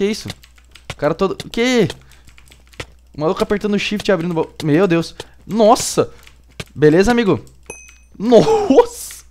Que isso? O cara todo... Que? O maluco apertando shift e abrindo... Meu Deus. Nossa! Beleza, amigo? Nossa!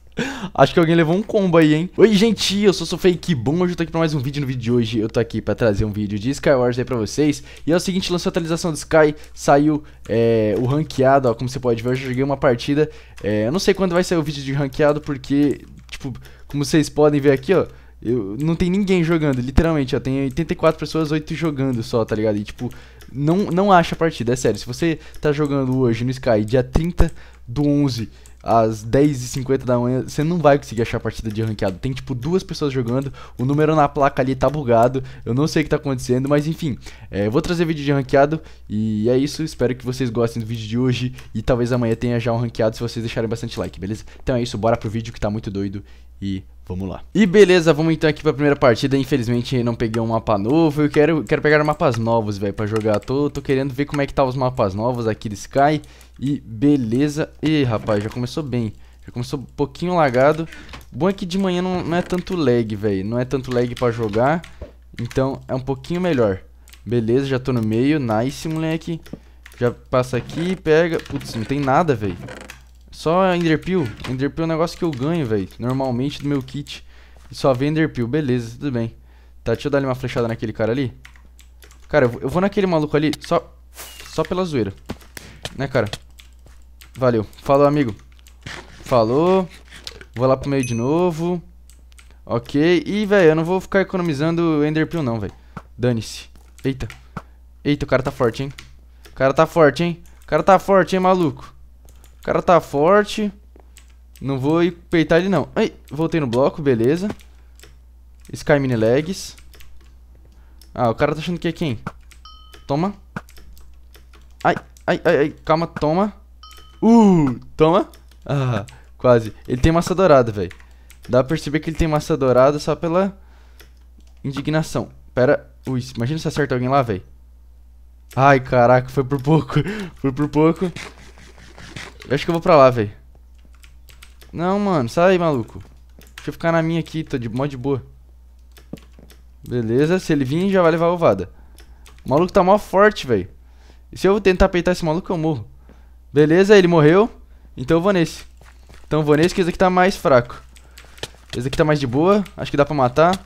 Acho que alguém levou um combo aí, hein? Oi, gente, eu sou o Fake Bom, hoje eu tô aqui pra mais um vídeo. No vídeo de hoje eu tô aqui pra trazer um vídeo de Skywars aí pra vocês. E é o seguinte, lançou a atualização do Sky, saiu é, o ranqueado, ó, como você pode ver, eu joguei uma partida. É, eu não sei quando vai sair o vídeo de ranqueado, porque, tipo, como vocês podem ver aqui, ó, eu, não tem ninguém jogando, literalmente, ó. Tem 84 pessoas, 8 jogando só, tá ligado? E tipo, não, não acha partida, é sério. Se você tá jogando hoje no Sky, dia 30 do 11 às 10h50 da manhã, você não vai conseguir achar partida de ranqueado. Tem tipo duas pessoas jogando, o número na placa ali tá bugado, eu não sei o que tá acontecendo, mas enfim, é, vou trazer vídeo de ranqueado e é isso. Espero que vocês gostem do vídeo de hoje e talvez amanhã tenha já um ranqueado se vocês deixarem bastante like, beleza? Então é isso, bora pro vídeo que tá muito doido e Vamos lá. E beleza, vamos então aqui pra primeira partida. Infelizmente não peguei um mapa novo. Eu quero, quero pegar mapas novos, velho, pra jogar. Tô, tô querendo ver como é que tá os mapas novos aqui do Sky. E beleza. E rapaz, já começou bem. Já começou um pouquinho lagado. Bom é que de manhã não, não é tanto lag, velho. Não é tanto lag pra jogar. Então é um pouquinho melhor. Beleza, já tô no meio. Nice, moleque. Já passa aqui, pega. Putz, não tem nada, velho. Só Enderpeel. Enderpeel é um negócio que eu ganho, velho. Normalmente do meu kit. só vem Enderpeel. Beleza, tudo bem. Tá, deixa eu dar uma flechada naquele cara ali. Cara, eu vou, naquele maluco ali só, só pela zoeira. Né, cara? Valeu. Falou, amigo. Falou. Vou lá pro meio de novo. Ok. E, velho, eu não vou ficar economizando Enderpeel não, velho. Dane-se. Eita. Eita, o cara tá forte, hein? O cara tá forte, hein? O cara tá forte, hein, maluco? O cara tá forte. Não vou peitar ele não. Ai, voltei no bloco, beleza. Sky mini legs. Ah, o cara tá achando que é quem? Toma. Ai, ai, ai, ai. Calma, toma. Uh, toma. Ah, quase. Ele tem massa dourada, velho. Dá pra perceber que ele tem massa dourada só pela indignação. Pera. Ui, imagina se acerta alguém lá, velho. Ai, caraca, foi por pouco. foi por pouco. Eu acho que eu vou pra lá, velho. Não, mano. Sai, maluco. Deixa eu ficar na minha aqui. Tô tá de mó de boa. Beleza. Se ele vir, já vai levar a ovada. O maluco tá mó forte, velho. E se eu tentar peitar esse maluco, eu morro. Beleza, ele morreu. Então eu vou nesse. Então eu vou nesse, que esse aqui tá mais fraco. Esse aqui tá mais de boa. Acho que dá pra matar.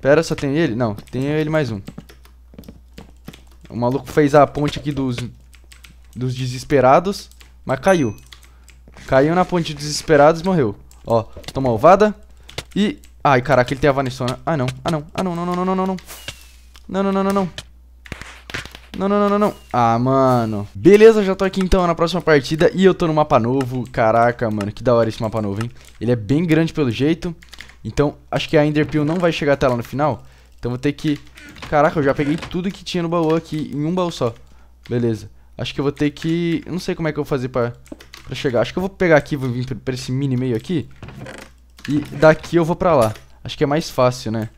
Pera, só tem ele? Não, tem ele mais um. O maluco fez a ponte aqui dos, dos desesperados. Mas caiu. Caiu na ponte de desesperados e morreu. Ó, toma ovada. E... Ai, caraca, ele tem a vanessona. Ah, não. Ah, não. Ah, não, não, não, não, não, não. Não, não, não, não, não. Não, não, não, não, não. Ah, mano. Beleza, já tô aqui então na próxima partida e eu tô no mapa novo. Caraca, mano, que da hora esse mapa novo, hein? Ele é bem grande pelo jeito. Então, acho que a Enderpeel não vai chegar até lá no final. Então vou ter que... Caraca, eu já peguei tudo que tinha no baú aqui em um baú só. Beleza. Acho que eu vou ter que... Eu não sei como é que eu vou fazer pra, pra chegar. Acho que eu vou pegar aqui, vou vir pra esse mini meio aqui. E daqui eu vou pra lá. Acho que é mais fácil, né?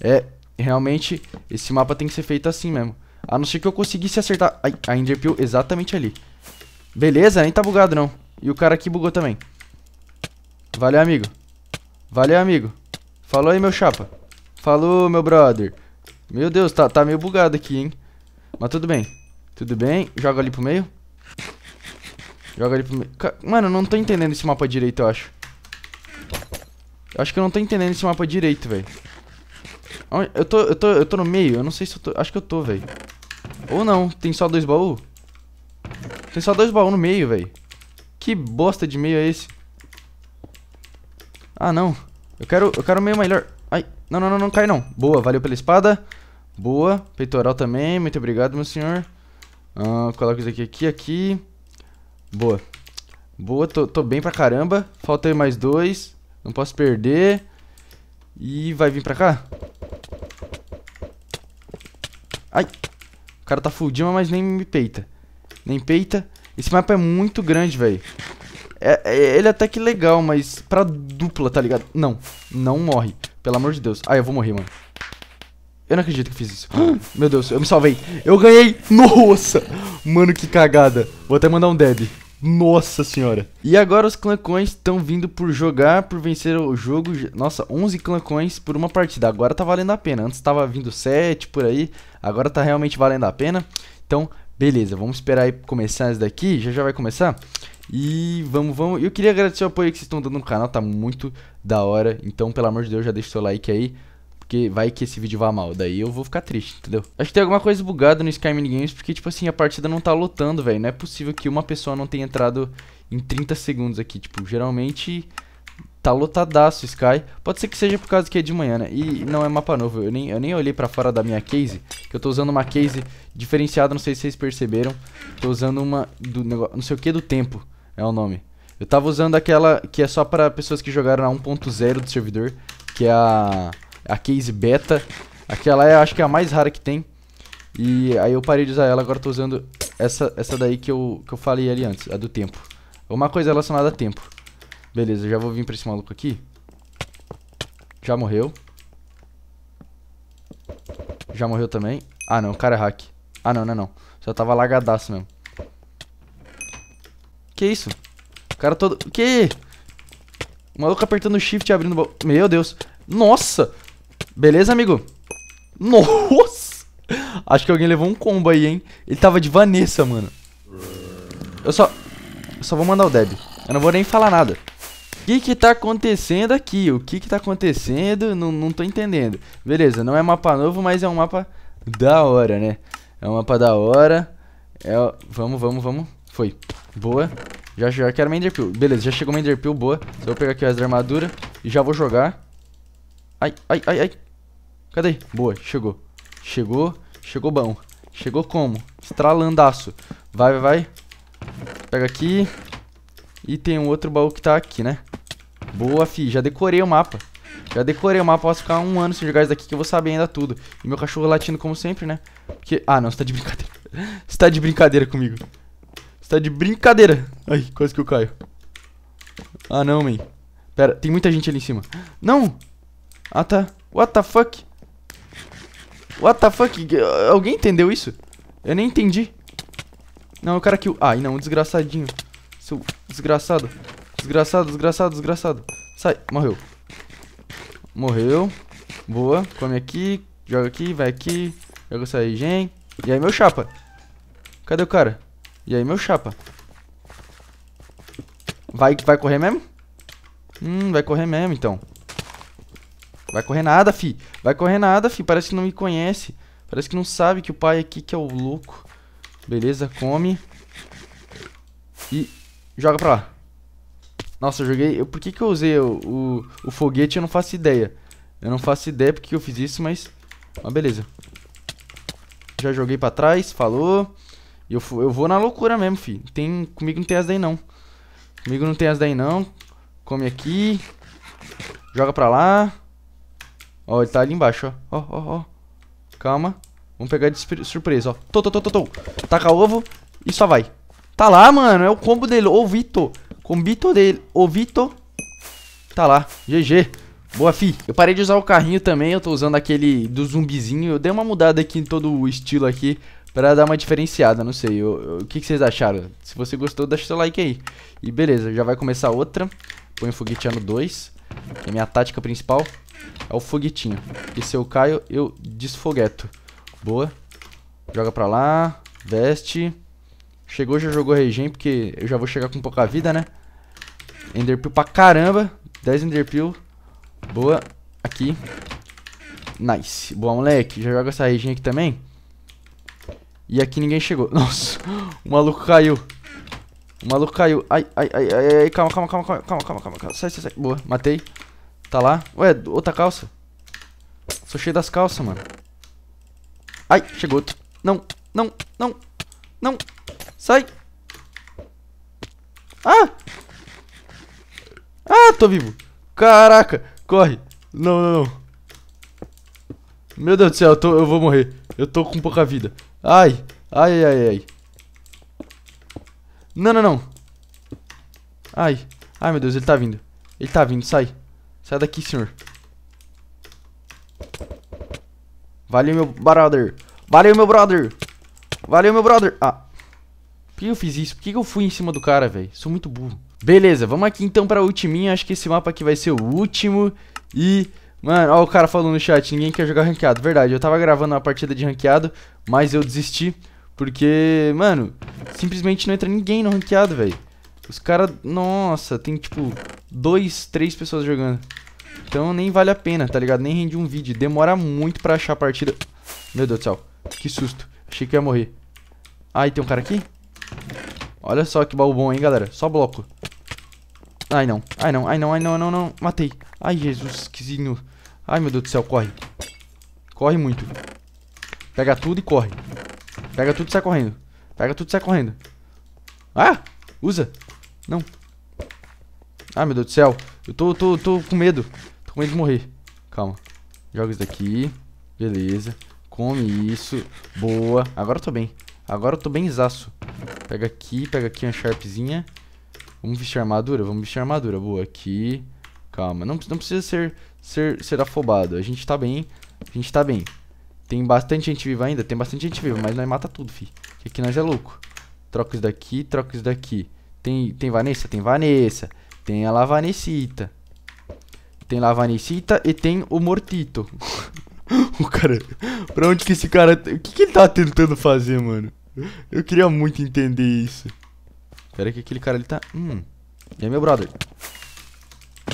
É, realmente, esse mapa tem que ser feito assim mesmo. A não ser que eu conseguisse acertar Ai, a Enderpeel exatamente ali. Beleza, nem tá bugado não. E o cara aqui bugou também. Valeu, amigo. Valeu, amigo. Falou aí, meu chapa. Falou, meu brother. Meu Deus, tá, tá meio bugado aqui, hein? Mas tudo bem. Tudo bem. Joga ali pro meio. Joga ali pro meio. Mano, eu não tô entendendo esse mapa direito, eu acho. Eu acho que eu não tô entendendo esse mapa direito, velho. Eu tô, eu, tô, eu tô no meio. Eu não sei se eu tô... Acho que eu tô, velho. Ou não. Tem só dois baús? Tem só dois baús no meio, velho. Que bosta de meio é esse? Ah, não. Eu quero, eu quero meio melhor. Ai, não, não, não, não cai não. Boa, valeu pela espada. Boa. Peitoral também, muito obrigado, meu senhor. Ah, coloco isso aqui, aqui, aqui. Boa. Boa, tô, tô bem pra caramba. Falta aí mais dois. Não posso perder. E vai vir pra cá? Ai. O cara tá fudido, mas nem me peita. Nem peita. Esse mapa é muito grande, velho. É, é, ele é até que legal, mas pra dupla, tá ligado? Não, não morre. Pelo amor de Deus. ai ah, eu vou morrer, mano. Eu não acredito que fiz isso. Meu Deus, eu me salvei. Eu ganhei. Nossa. Mano, que cagada. Vou até mandar um deb. Nossa senhora. E agora os clancões estão vindo por jogar, por vencer o jogo. Nossa, 11 clancões por uma partida. Agora tá valendo a pena. Antes tava vindo 7 por aí. Agora tá realmente valendo a pena. Então, beleza. Vamos esperar aí começar isso daqui. Já já vai começar. E vamos, vamos. Eu queria agradecer o apoio que vocês estão dando no canal. Tá muito da hora. Então, pelo amor de Deus, já deixa o seu like aí. Porque vai que esse vídeo vá mal, daí eu vou ficar triste, entendeu? Acho que tem alguma coisa bugada no Sky Minigames, porque, tipo assim, a partida não tá lotando, velho. Não é possível que uma pessoa não tenha entrado em 30 segundos aqui. Tipo, geralmente tá lotadaço o Sky. Pode ser que seja por causa que é de manhã, né? E não é mapa novo. Eu nem, eu nem olhei pra fora da minha case, que eu tô usando uma case diferenciada, não sei se vocês perceberam. Tô usando uma do negócio, não sei o que do tempo, é o nome. Eu tava usando aquela que é só pra pessoas que jogaram a 1.0 do servidor, que é a a case beta. Aquela é, acho que é a mais rara que tem. E aí eu parei de usar ela, agora tô usando essa, essa daí que eu, que eu falei ali antes, a do tempo. uma coisa relacionada a tempo. Beleza, já vou vir pra esse maluco aqui. Já morreu. Já morreu também. Ah não, o cara é hack. Ah não, não, é não. Só tava lagadaço mesmo. Que isso? O cara todo... Que? O maluco apertando shift e abrindo... Meu Deus. Nossa! Beleza, amigo? Nossa! Acho que alguém levou um combo aí, hein? Ele tava de Vanessa, mano. Eu só... Eu só vou mandar o Deb. Eu não vou nem falar nada. O que que tá acontecendo aqui? O que que tá acontecendo? Não, não tô entendendo. Beleza, não é mapa novo, mas é um mapa da hora, né? É um mapa da hora. É... Vamos, vamos, vamos. Foi. Boa. Já, já quero uma Enderpeel. Beleza, já chegou uma Enderpeel, boa. Só então vou pegar aqui as armaduras e já vou jogar. Ai, ai, ai, ai. Cadê? Boa, chegou. Chegou, chegou bom. Chegou como? Estralandaço. Vai, vai, vai. Pega aqui. E tem um outro baú que tá aqui, né? Boa, fi. Já decorei o mapa. Já decorei o mapa. Posso ficar um ano sem jogar isso daqui que eu vou saber ainda tudo. E meu cachorro latindo como sempre, né? Porque... Ah, não. Você tá de brincadeira. você tá de brincadeira comigo. Você tá de brincadeira. Ai, quase que eu caio. Ah, não, man. Pera, tem muita gente ali em cima. Não! Ah, tá. What the fuck? What the fuck? Alguém entendeu isso? Eu nem entendi. Não, o cara que... Ai, não, desgraçadinho. Seu desgraçado. Desgraçado, desgraçado, desgraçado. Sai, morreu. Morreu. Boa, come aqui, joga aqui, vai aqui. Joga essa aí, gente. E aí, meu chapa? Cadê o cara? E aí, meu chapa? Vai, vai correr mesmo? Hum, vai correr mesmo, então. Vai correr nada, fi. Vai correr nada, fi. Parece que não me conhece. Parece que não sabe que o pai aqui que é o louco. Beleza, come. E joga pra lá. Nossa, eu joguei... Eu, por que que eu usei o, o, o foguete? Eu não faço ideia. Eu não faço ideia porque eu fiz isso, mas... Mas beleza. Já joguei pra trás, falou. E eu, eu vou na loucura mesmo, fi. Tem, comigo não tem as daí, não. Comigo não tem as daí, não. Come aqui. Joga pra lá. Ó, ele tá ali embaixo, ó. Ó, ó, ó. Calma. Vamos pegar de surpresa, ó. Tô, tô, tô, tô, tô. Taca ovo e só vai. Tá lá, mano. É o combo dele. Vito. Combito dele. Vito. Tá lá. GG. Boa, fi. Eu parei de usar o carrinho também. Eu tô usando aquele do zumbizinho. Eu dei uma mudada aqui em todo o estilo aqui. Pra dar uma diferenciada, não sei. O que, que vocês acharam? Se você gostou, deixa seu like aí. E beleza, já vai começar outra. Põe o fogueteano 2. Que é minha tática principal. É o foguetinho. E se eu caio, eu desfogueto. Boa. Joga pra lá. Veste. Chegou, já jogou regen, porque eu já vou chegar com pouca vida, né? Enderpeel pra caramba. 10 Enderpeel. Boa. Aqui. Nice. Boa, moleque. Já joga essa regen aqui também. E aqui ninguém chegou. Nossa. O maluco caiu. O maluco caiu. Ai, ai, ai, ai, ai. Calma, calma, calma, calma, calma, calma, calma. Sai, sai, sai. Boa. Matei. Tá lá. Ué, outra calça. Sou cheio das calças, mano. Ai, chegou outro. Não, não, não, não. Sai. Ah! Ah, tô vivo. Caraca, corre. Não, não, não. Meu Deus do céu, eu, tô, eu vou morrer. Eu tô com pouca vida. Ai, ai, ai, ai. Não, não, não. Ai. Ai, meu Deus, ele tá vindo. Ele tá vindo, sai. Sai daqui, senhor. Valeu, meu brother. Valeu, meu brother. Valeu, meu brother. Ah. Por que eu fiz isso? Por que eu fui em cima do cara, velho? Sou muito burro. Beleza, vamos aqui então pra ultiminha. Acho que esse mapa aqui vai ser o último. E... Mano, ó o cara falando no chat, ninguém quer jogar ranqueado. Verdade, eu tava gravando uma partida de ranqueado, mas eu desisti. Porque, mano, simplesmente não entra ninguém no ranqueado, velho. Os caras... Nossa, tem tipo... Dois, três pessoas jogando. Então nem vale a pena, tá ligado? Nem rende um vídeo. Demora muito pra achar a partida. Meu Deus do céu. Que susto. Achei que ia morrer. Ai, ah, tem um cara aqui? Olha só que baú bom, hein, galera. Só bloco. Ai, não. Ai, não. Ai, não. Ai, não. Não, não. Matei. Ai, Jesus. Quizinho. Ai, meu Deus do céu. Corre. Corre muito. Pega tudo e corre. Pega tudo e sai correndo. Pega tudo e sai correndo. Ah! Usa. Não. Ai, meu Deus do céu. Eu tô, tô, tô com medo. Tô com medo de morrer. Calma. Joga isso daqui. Beleza. Come isso. Boa. Agora eu tô bem. Agora eu tô bem zaço. Pega aqui, pega aqui uma sharpzinha. Vamos vestir armadura? Vamos vestir armadura. Boa, aqui. Calma. Não, não precisa ser, ser, ser afobado. A gente tá bem. A gente tá bem. Tem bastante gente viva ainda? Tem bastante gente viva, mas nós mata tudo, fi. Que aqui nós é louco. Troca isso daqui, troca isso daqui. Tem, tem Vanessa? Tem Vanessa. Tem a lavanicita. Tem lavanicita e tem o mortito. o cara... Pra onde que esse cara... Tá, o que, que ele tá tentando fazer, mano? Eu queria muito entender isso. Pera que aquele cara ali tá... Hum. E aí, meu brother?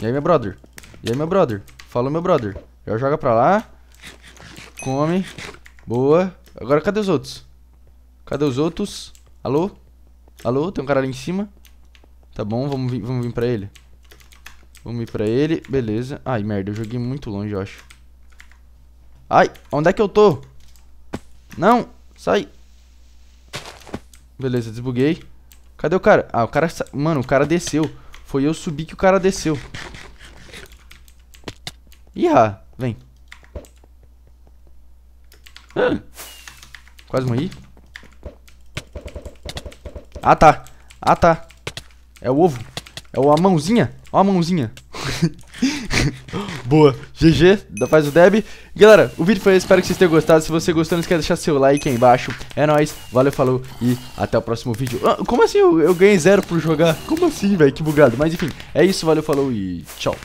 E aí, meu brother? E aí, meu brother? Falou, meu brother. Já joga pra lá. Come. Boa. Agora, cadê os outros? Cadê os outros? Alô? Alô? Tem um cara ali em cima. Tá bom, vamos vir, vamos vir pra ele. Vamos ir pra ele, beleza. Ai, merda, eu joguei muito longe, eu acho. Ai, onde é que eu tô? Não, sai. Beleza, desbuguei. Cadê o cara? Ah, o cara... Sa... Mano, o cara desceu. Foi eu subir que o cara desceu. Ih, vem. Quase morri. Ah, tá. Ah, tá. É o ovo. É a mãozinha. Ó a mãozinha. Boa. GG. Faz o deb. Galera, o vídeo foi esse. Espero que vocês tenham gostado. Se você gostou, não esquece de deixar seu like aí embaixo. É nóis. Valeu, falou e até o próximo vídeo. Ah, como assim eu, eu ganhei zero por jogar? Como assim, velho? Que bugado. Mas enfim, é isso. Valeu, falou e tchau.